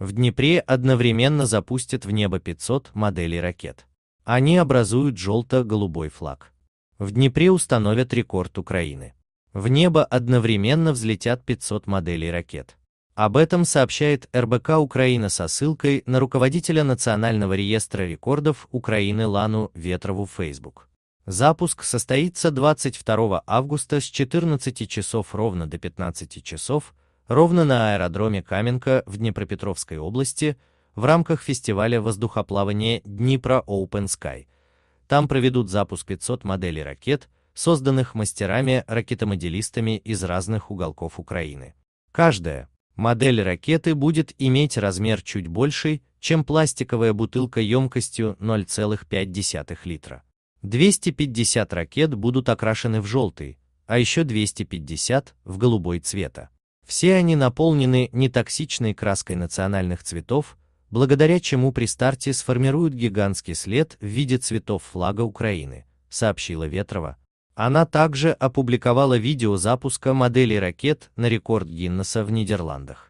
В Днепре одновременно запустят в небо 500 моделей ракет. Они образуют желто-голубой флаг. В Днепре установят рекорд Украины. В небо одновременно взлетят 500 моделей ракет. Об этом сообщает РБК Украина со ссылкой на руководителя Национального реестра рекордов Украины Лану Ветрову в Facebook. Запуск состоится 22 августа с 14 часов ровно до 15 часов ровно на аэродроме Каменка в Днепропетровской области в рамках фестиваля воздухоплавания Днепро Open Sky. Там проведут запуск 500 моделей ракет, созданных мастерами-ракетомоделистами из разных уголков Украины. Каждая модель ракеты будет иметь размер чуть больший, чем пластиковая бутылка емкостью 0,5 литра. 250 ракет будут окрашены в желтый, а еще 250 в голубой цвета. Все они наполнены нетоксичной краской национальных цветов, благодаря чему при старте сформируют гигантский след в виде цветов флага Украины, сообщила Ветрова. Она также опубликовала видео запуска моделей ракет на рекорд Гиннесса в Нидерландах.